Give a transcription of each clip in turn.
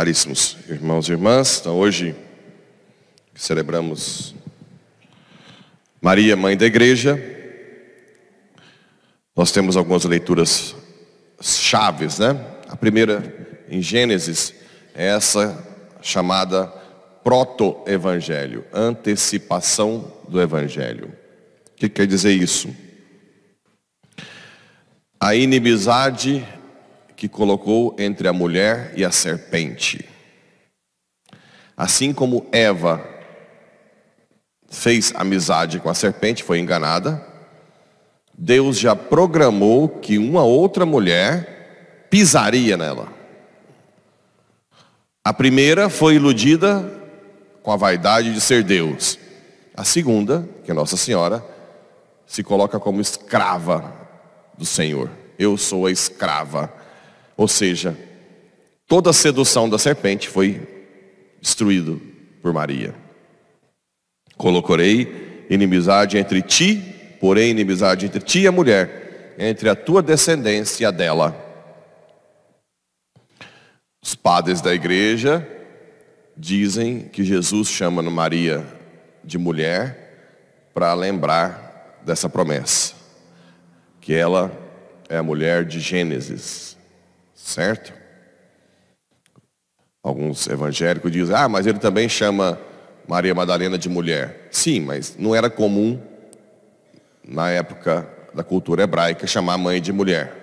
Caríssimos irmãos e irmãs, então hoje celebramos Maria, mãe da igreja. Nós temos algumas leituras chaves, né? A primeira em Gênesis é essa chamada proto-evangelho, antecipação do evangelho. O que quer dizer isso? A inimizade que colocou entre a mulher e a serpente. Assim como Eva fez amizade com a serpente, foi enganada, Deus já programou que uma outra mulher pisaria nela. A primeira foi iludida com a vaidade de ser Deus. A segunda, que é Nossa Senhora, se coloca como escrava do Senhor. Eu sou a escrava ou seja, toda a sedução da serpente foi destruído por Maria. Colocorei inimizade entre ti, porém inimizade entre ti e a mulher, entre a tua descendência e a dela. Os padres da igreja dizem que Jesus chama Maria de mulher para lembrar dessa promessa, que ela é a mulher de Gênesis, Certo? Alguns evangélicos dizem, ah, mas ele também chama Maria Madalena de mulher. Sim, mas não era comum na época da cultura hebraica chamar mãe de mulher.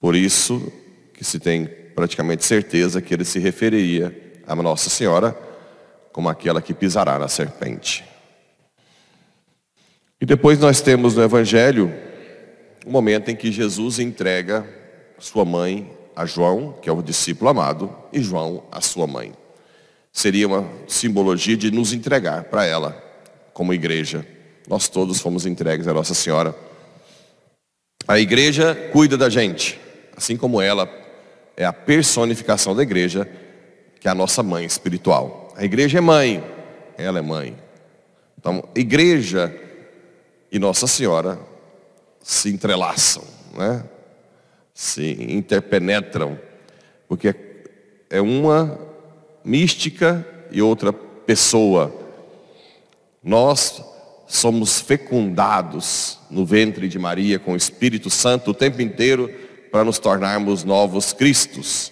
Por isso que se tem praticamente certeza que ele se referia a Nossa Senhora como aquela que pisará na serpente. E depois nós temos no Evangelho o momento em que Jesus entrega sua mãe a João, que é o discípulo amado, e João a sua mãe. Seria uma simbologia de nos entregar para ela, como igreja. Nós todos fomos entregues à Nossa Senhora. A igreja cuida da gente, assim como ela é a personificação da igreja, que é a nossa mãe espiritual. A igreja é mãe, ela é mãe. Então, igreja e Nossa Senhora se entrelaçam, né? se interpenetram, porque é uma mística e outra pessoa. Nós somos fecundados no ventre de Maria com o Espírito Santo o tempo inteiro para nos tornarmos novos Cristos.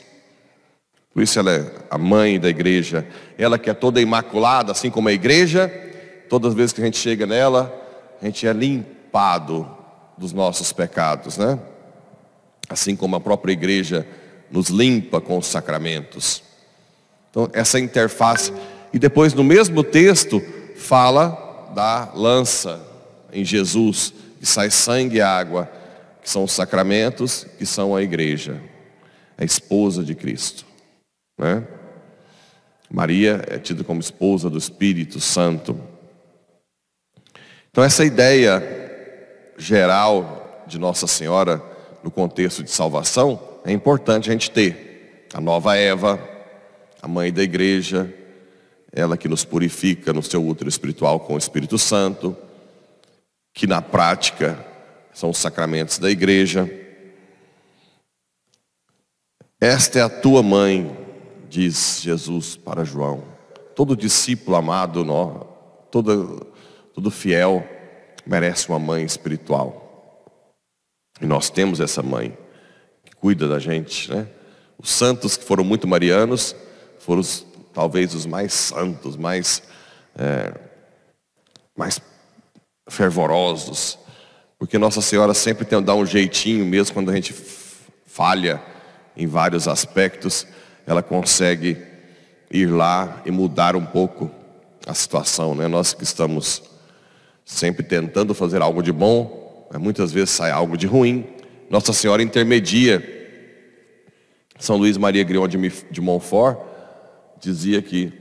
Por isso ela é a mãe da igreja. Ela que é toda imaculada, assim como a igreja, todas as vezes que a gente chega nela, a gente é limpado dos nossos pecados, né? Assim como a própria igreja nos limpa com os sacramentos. Então, essa interface. E depois, no mesmo texto, fala da lança em Jesus, que sai sangue e água, que são os sacramentos, que são a igreja, a esposa de Cristo. Né? Maria é tida como esposa do Espírito Santo. Então, essa ideia geral de Nossa Senhora no contexto de salvação, é importante a gente ter a nova Eva, a mãe da igreja, ela que nos purifica no seu útero espiritual com o Espírito Santo, que na prática são os sacramentos da igreja. Esta é a tua mãe, diz Jesus para João. Todo discípulo amado, todo, todo fiel, merece uma mãe espiritual. E nós temos essa mãe que cuida da gente, né? Os santos que foram muito marianos foram os, talvez os mais santos, mais, é, mais fervorosos, porque Nossa Senhora sempre tem dar um jeitinho, mesmo quando a gente falha em vários aspectos, ela consegue ir lá e mudar um pouco a situação, né? Nós que estamos sempre tentando fazer algo de bom, mas muitas vezes sai algo de ruim. Nossa Senhora intermedia. São Luís Maria Grion de Montfort dizia que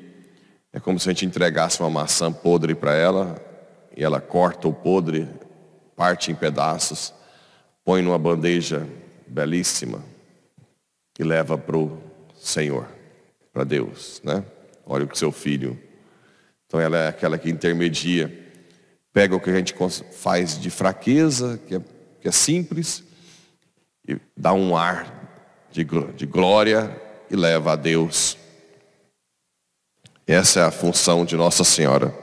é como se a gente entregasse uma maçã podre para ela e ela corta o podre, parte em pedaços, põe numa bandeja belíssima e leva para o Senhor, para Deus. Né? Olha o que seu filho. Então ela é aquela que intermedia pega o que a gente faz de fraqueza, que é, que é simples, e dá um ar de, de glória e leva a Deus. Essa é a função de Nossa Senhora.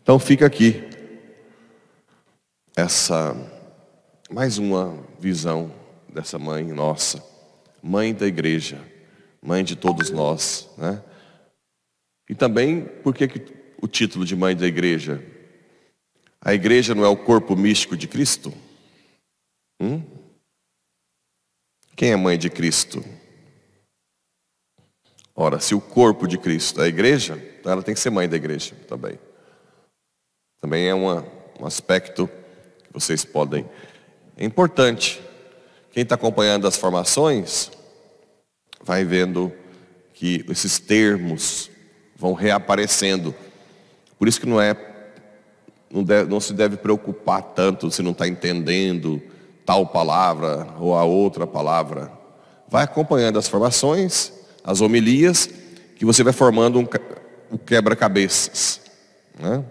Então fica aqui essa mais uma visão dessa mãe nossa, mãe da igreja, mãe de todos nós, né? E também por que o título de mãe da igreja? A igreja não é o corpo místico de Cristo? Hum? Quem é mãe de Cristo? Ora, se o corpo de Cristo é a igreja, então ela tem que ser mãe da igreja também. Também é uma, um aspecto que vocês podem. É importante. Quem está acompanhando as formações vai vendo que esses termos vão reaparecendo. Por isso que não é não, deve, não se deve preocupar tanto se não está entendendo tal palavra ou a outra palavra. Vai acompanhando as formações, as homilias, que você vai formando um, um quebra-cabeças. Né?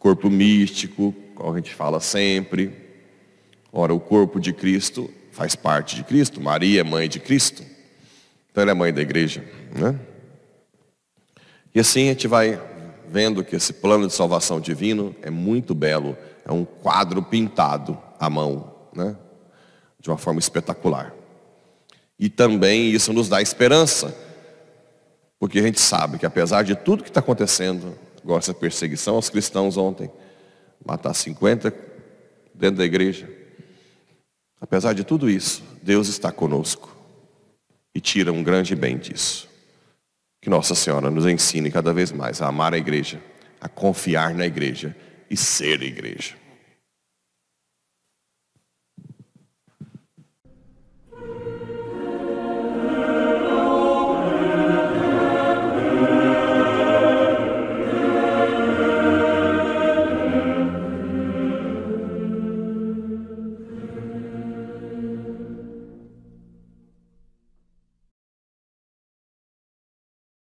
Corpo místico, como a gente fala sempre. Ora, o corpo de Cristo faz parte de Cristo, Maria é mãe de Cristo. Então ela é mãe da igreja. Né? E assim a gente vai vendo que esse plano de salvação divino é muito belo, é um quadro pintado à mão, né? de uma forma espetacular. E também isso nos dá esperança, porque a gente sabe que apesar de tudo que está acontecendo, agora essa perseguição aos cristãos ontem, matar 50 dentro da igreja, apesar de tudo isso, Deus está conosco e tira um grande bem disso. Que Nossa Senhora nos ensine cada vez mais a amar a igreja, a confiar na igreja e ser igreja.